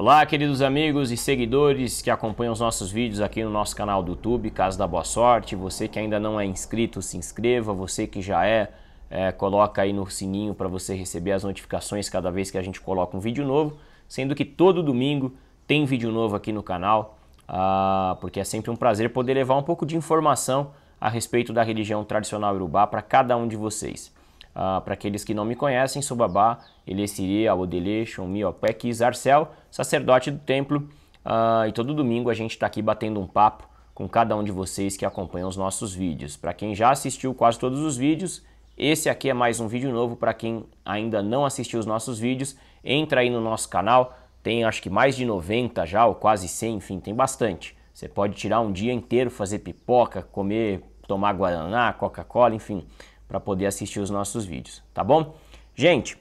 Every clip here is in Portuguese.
Olá, queridos amigos e seguidores que acompanham os nossos vídeos aqui no nosso canal do YouTube, Casa da Boa Sorte. Você que ainda não é inscrito, se inscreva. Você que já é, é coloca aí no sininho para você receber as notificações cada vez que a gente coloca um vídeo novo. Sendo que todo domingo tem vídeo novo aqui no canal, ah, porque é sempre um prazer poder levar um pouco de informação a respeito da religião tradicional urubá para cada um de vocês. Uh, ah, Para aqueles que não me conhecem, sou Babá Elessiri Abodele Shunmi Arcel, sacerdote do templo. Uh, e todo domingo a gente está aqui batendo um papo com cada um de vocês que acompanham os nossos vídeos. Para quem já assistiu quase todos os vídeos, esse aqui é mais um vídeo novo para quem ainda não assistiu os nossos vídeos. Entra aí no nosso canal, tem acho que mais de 90 já, ou quase 100, enfim, tem bastante. Você pode tirar um dia inteiro, fazer pipoca, comer, tomar guaraná, Coca-Cola, enfim para poder assistir os nossos vídeos, tá bom? Gente,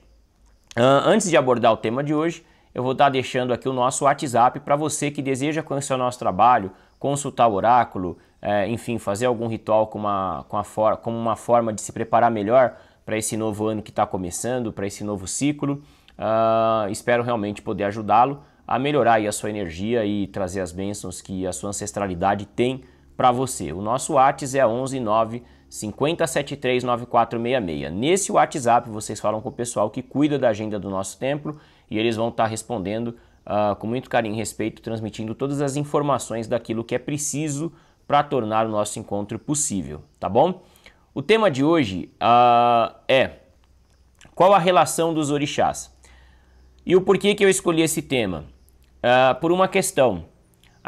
ah, antes de abordar o tema de hoje, eu vou estar tá deixando aqui o nosso WhatsApp para você que deseja conhecer o nosso trabalho, consultar o oráculo, é, enfim, fazer algum ritual com uma, com a como uma forma de se preparar melhor para esse novo ano que está começando, para esse novo ciclo. Uh, espero realmente poder ajudá-lo a melhorar a sua energia e trazer as bênçãos que a sua ancestralidade tem para você. O nosso WhatsApp é 11 50739466. Nesse WhatsApp vocês falam com o pessoal que cuida da agenda do nosso templo e eles vão estar respondendo uh, com muito carinho e respeito, transmitindo todas as informações daquilo que é preciso para tornar o nosso encontro possível, tá bom? O tema de hoje uh, é qual a relação dos orixás? E o porquê que eu escolhi esse tema? Uh, por uma questão.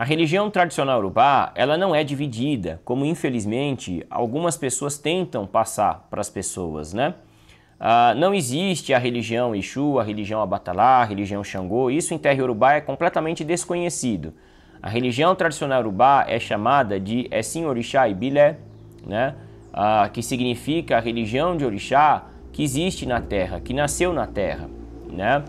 A religião tradicional urubá, ela não é dividida, como infelizmente algumas pessoas tentam passar para as pessoas, né? Ah, não existe a religião Exu, a religião Abatalá, a religião Xangô, isso em terra urubá é completamente desconhecido. A religião tradicional urubá é chamada de Essin é Orixá e Bilé, né? Ah, que significa a religião de orixá que existe na terra, que nasceu na terra, né?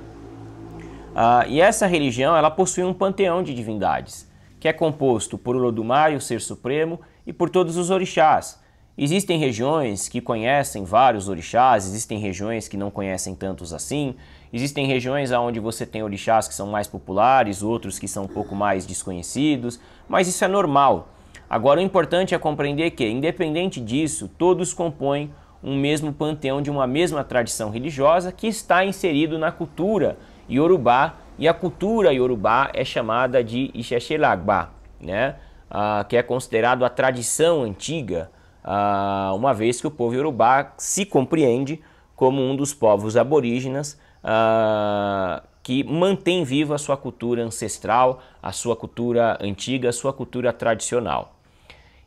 Ah, e essa religião, ela possui um panteão de divindades que é composto por Olodumare, o Ser Supremo, e por todos os orixás. Existem regiões que conhecem vários orixás, existem regiões que não conhecem tantos assim, existem regiões onde você tem orixás que são mais populares, outros que são um pouco mais desconhecidos, mas isso é normal. Agora, o importante é compreender que, independente disso, todos compõem um mesmo panteão de uma mesma tradição religiosa que está inserido na cultura iorubá e a cultura iorubá é chamada de Ixexelagbá, né? Ah, que é considerado a tradição antiga, ah, uma vez que o povo iorubá se compreende como um dos povos aborígenas ah, que mantém viva a sua cultura ancestral, a sua cultura antiga, a sua cultura tradicional.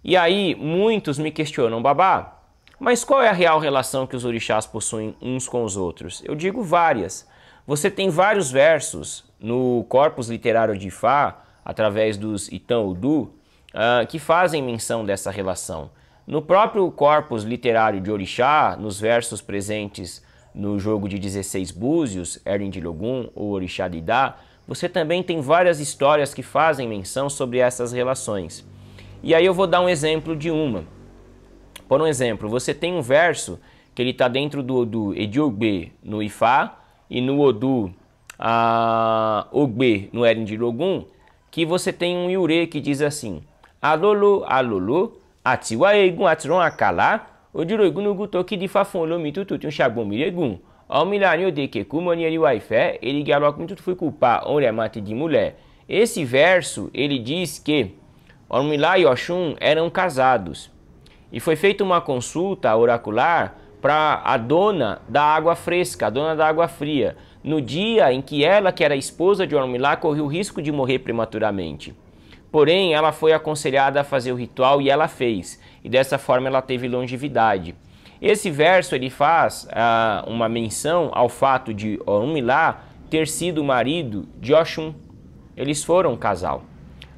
E aí muitos me questionam, babá, mas qual é a real relação que os orixás possuem uns com os outros? Eu digo várias. Você tem vários versos no corpus literário de Fá, através dos Itan Udu, uh, que fazem menção dessa relação. No próprio corpus literário de Orixá, nos versos presentes no jogo de 16 búzios, Erin de Logun ou Orixá de Idá, você também tem várias histórias que fazem menção sobre essas relações. E aí eu vou dar um exemplo de uma. Por um exemplo, você tem um verso que ele está dentro do, do Ediogbe no Ifá, no Odu a Ogbe, no de Logun, que você tem um iure que diz assim: Alolo, alolo, atiwa egun atiran akala, ojuro egunugu toki di fafun olomi tutu tun ṣagbomiregun. Omila ni ode kekumo ni eriwa ife, erigi alokun tutu fui culpa, onre mate de mulher. Esse verso, ele diz que Ormilá e Oshun eram casados. E foi feita uma consulta oracular para a dona da água fresca, a dona da água fria, no dia em que ela, que era esposa de Ormilá, correu o risco de morrer prematuramente. Porém, ela foi aconselhada a fazer o ritual e ela fez, e dessa forma ela teve longevidade. Esse verso ele faz ah, uma menção ao fato de Ormilá ter sido marido de Oxum. Eles foram um casal.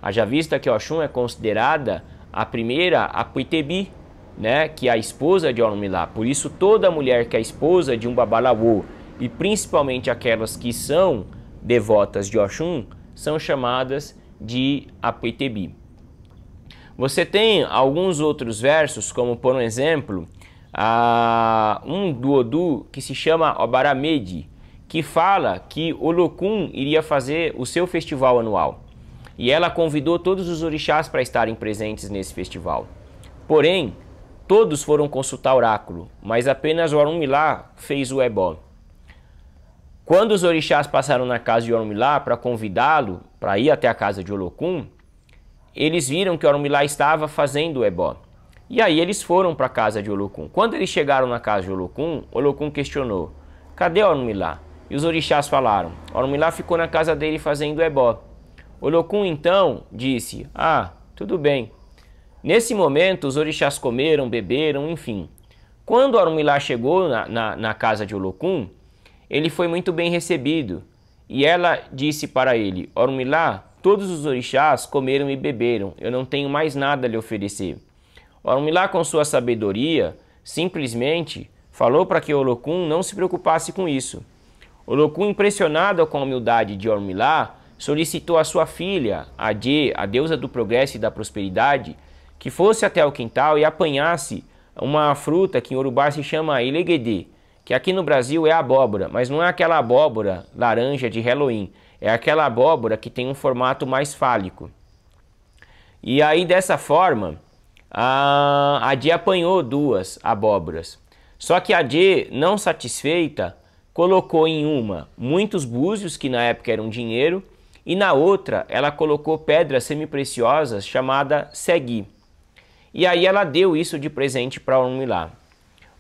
Haja vista que Oxum é considerada a primeira Apuitebi, né, que é a esposa de Orumilá. Por isso, toda mulher que é esposa de um babalawo e principalmente aquelas que são devotas de Oxum são chamadas de Apetebi. Você tem alguns outros versos, como por exemplo, uh, um do Odu que se chama Obaramedi, que fala que Olokun iria fazer o seu festival anual. E ela convidou todos os orixás para estarem presentes nesse festival. Porém, Todos foram consultar oráculo, mas apenas Orumilá fez o ebó. Quando os orixás passaram na casa de Orumilá para convidá-lo para ir até a casa de Olocum, eles viram que Orumilá estava fazendo o ebó. E aí eles foram para a casa de Olocum. Quando eles chegaram na casa de Olocum, Olocum questionou: "Cadê Orumilá?" E os orixás falaram: "Orumilá ficou na casa dele fazendo o ebó." Olocum então disse: "Ah, tudo bem. Nesse momento, os orixás comeram, beberam, enfim. Quando Orumilá chegou na, na, na casa de Olokun, ele foi muito bem recebido. E ela disse para ele: Orumilá, todos os orixás comeram e beberam, eu não tenho mais nada a lhe oferecer. Orumilá, com sua sabedoria, simplesmente falou para que Olokun não se preocupasse com isso. Olokun, impressionado com a humildade de Orumilá, solicitou a sua filha, Adê, a deusa do progresso e da prosperidade, que fosse até o quintal e apanhasse uma fruta que em Urubá se chama ileguedê, que aqui no Brasil é abóbora, mas não é aquela abóbora laranja de Halloween, é aquela abóbora que tem um formato mais fálico. E aí dessa forma, a, a apanhou duas abóboras. Só que a Dê, não satisfeita, colocou em uma muitos búzios, que na época eram dinheiro, e na outra ela colocou pedras semipreciosas chamada segui. E aí ela deu isso de presente para Ormilá.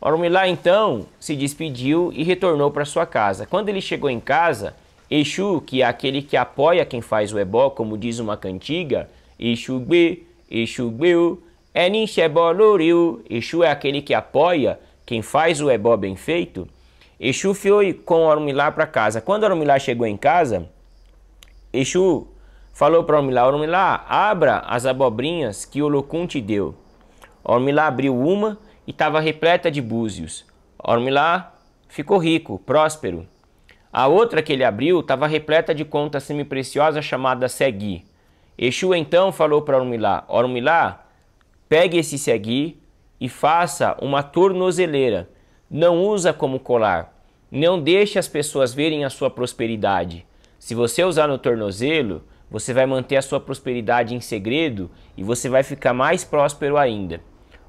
Ormilá então se despediu e retornou para sua casa. Quando ele chegou em casa, Exu, que é aquele que apoia quem faz o ebó, como diz uma cantiga, Exu gbe, Exu gbeu, Eninxebó loriu. Exu é aquele que apoia quem faz o ebó bem feito. Exu foi com Ormilá para casa. Quando Ormilá chegou em casa, Exu falou para Ormilá, Ormilá, abra as abobrinhas que o Locum te deu. Ormilá abriu uma e estava repleta de búzios. Ormilá ficou rico, próspero. A outra que ele abriu estava repleta de conta semi-preciosa chamada Segui. Exu então falou para Ormilá: Ormilá, pegue esse Segui e faça uma tornozeleira. Não usa como colar. Não deixe as pessoas verem a sua prosperidade. Se você usar no tornozelo, você vai manter a sua prosperidade em segredo e você vai ficar mais próspero ainda.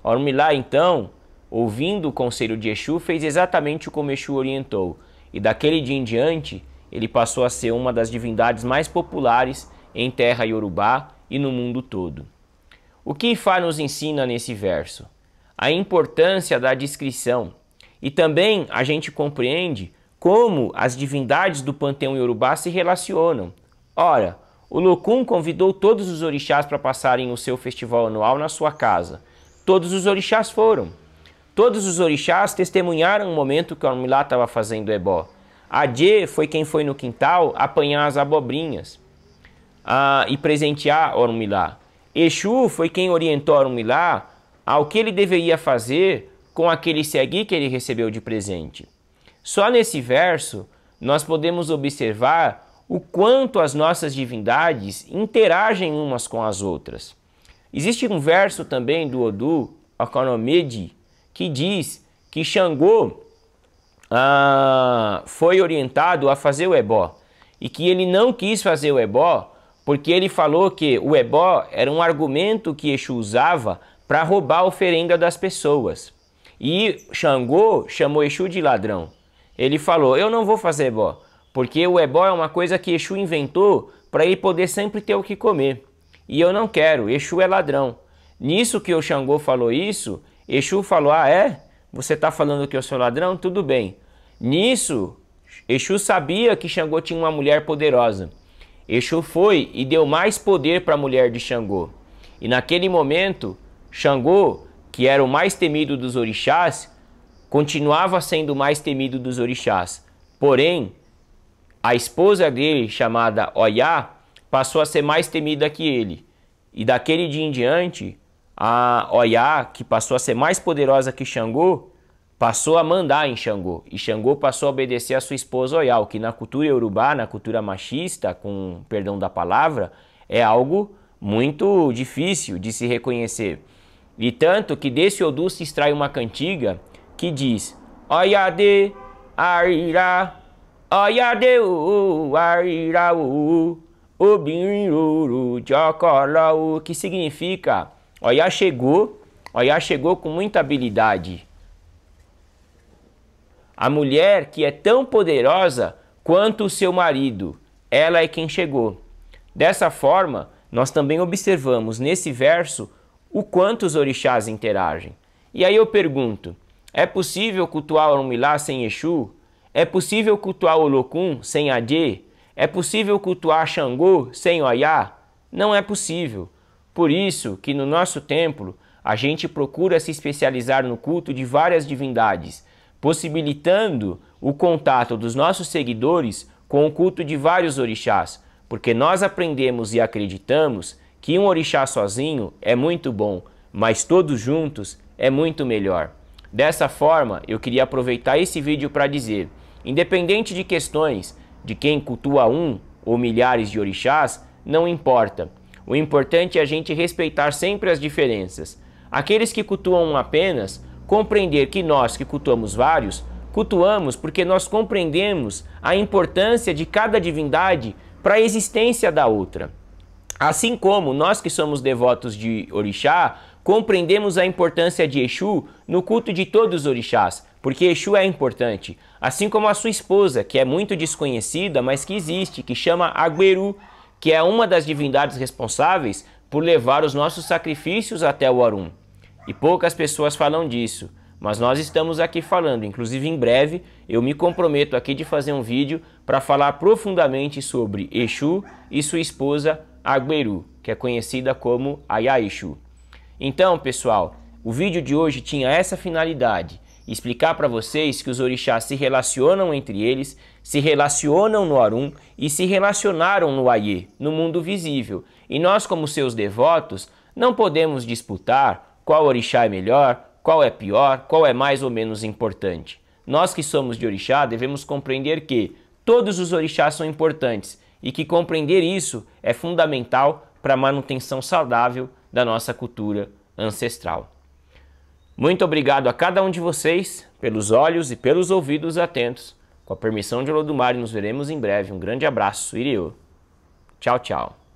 Ormilá, então, ouvindo o conselho de Exu, fez exatamente o como Exu orientou, e daquele dia em diante, ele passou a ser uma das divindades mais populares em terra iorubá e no mundo todo. O que Ifá nos ensina nesse verso? A importância da discrição. E também a gente compreende como as divindades do panteão iorubá se relacionam. Ora, o Locum convidou todos os orixás para passarem o seu festival anual na sua casa. Todos os orixás foram. Todos os orixás testemunharam o momento que o Ormilá estava fazendo ebó. Adê foi quem foi no quintal apanhar as abobrinhas ah, e presentear Ormilá. Exu foi quem orientou Ormilá ao que ele deveria fazer com aquele segui que ele recebeu de presente. Só nesse verso nós podemos observar o quanto as nossas divindades interagem umas com as outras. Existe um verso também do Odu, Okonomedi, que diz que Xangô ah, foi orientado a fazer o ebó e que ele não quis fazer o ebó porque ele falou que o ebó era um argumento que Exu usava para roubar a oferenda das pessoas. E Xangô chamou Exu de ladrão. Ele falou: Eu não vou fazer ebó, porque o ebó é uma coisa que Exu inventou para ele poder sempre ter o que comer e eu não quero, Exu é ladrão. Nisso que o Xangô falou isso, Exu falou: Ah, é? Você está falando que eu sou ladrão? Tudo bem. Nisso, Exu sabia que Xangô tinha uma mulher poderosa. Exu foi e deu mais poder para a mulher de Xangô. E naquele momento, Xangô, que era o mais temido dos orixás, continuava sendo o mais temido dos orixás. Porém, a esposa dele, chamada Oyá, passou a ser mais temida que ele. E daquele dia em diante, a Oia que passou a ser mais poderosa que Xangô, passou a mandar em Xangô. E Xangô passou a obedecer a sua esposa Oyá, o que na cultura iorubá, na cultura machista, com perdão da palavra, é algo muito difícil de se reconhecer. E tanto que desse Odu se extrai uma cantiga que diz: de de Arirá, arira Arirá, Obinruru o que significa Oiá chegou, Oiá chegou com muita habilidade. A mulher que é tão poderosa quanto o seu marido, ela é quem chegou. Dessa forma, nós também observamos nesse verso o quanto os orixás interagem. E aí eu pergunto: é possível cultuar milá sem Exu? É possível cultuar lokun sem Adê? É possível cultuar Xangô sem olhar? Não é possível. Por isso que no nosso templo a gente procura se especializar no culto de várias divindades, possibilitando o contato dos nossos seguidores com o culto de vários orixás, porque nós aprendemos e acreditamos que um orixá sozinho é muito bom, mas todos juntos é muito melhor. Dessa forma, eu queria aproveitar esse vídeo para dizer, independente de questões de quem cultua um ou milhares de orixás, não importa. O importante é a gente respeitar sempre as diferenças. Aqueles que cultuam um apenas, compreender que nós que cultuamos vários, cultuamos porque nós compreendemos a importância de cada divindade para a existência da outra. Assim como nós que somos devotos de orixá, compreendemos a importância de Exu no culto de todos os orixás, porque Exu é importante, assim como a sua esposa, que é muito desconhecida, mas que existe, que chama Agueru, que é uma das divindades responsáveis por levar os nossos sacrifícios até o Arum. E poucas pessoas falam disso, mas nós estamos aqui falando, inclusive em breve eu me comprometo aqui de fazer um vídeo para falar profundamente sobre Exu e sua esposa Agueru, que é conhecida como Ayá Exu. Então, pessoal, o vídeo de hoje tinha essa finalidade explicar para vocês que os orixás se relacionam entre eles, se relacionam no Arum e se relacionaram no Aie, no mundo visível. E nós, como seus devotos, não podemos disputar qual orixá é melhor, qual é pior, qual é mais ou menos importante. Nós que somos de orixá devemos compreender que todos os orixás são importantes e que compreender isso é fundamental para a manutenção saudável da nossa cultura ancestral. Muito obrigado a cada um de vocês pelos olhos e pelos ouvidos atentos. Com a permissão de Olodumare, nos veremos em breve. Um grande abraço, Iriô. Tchau, tchau.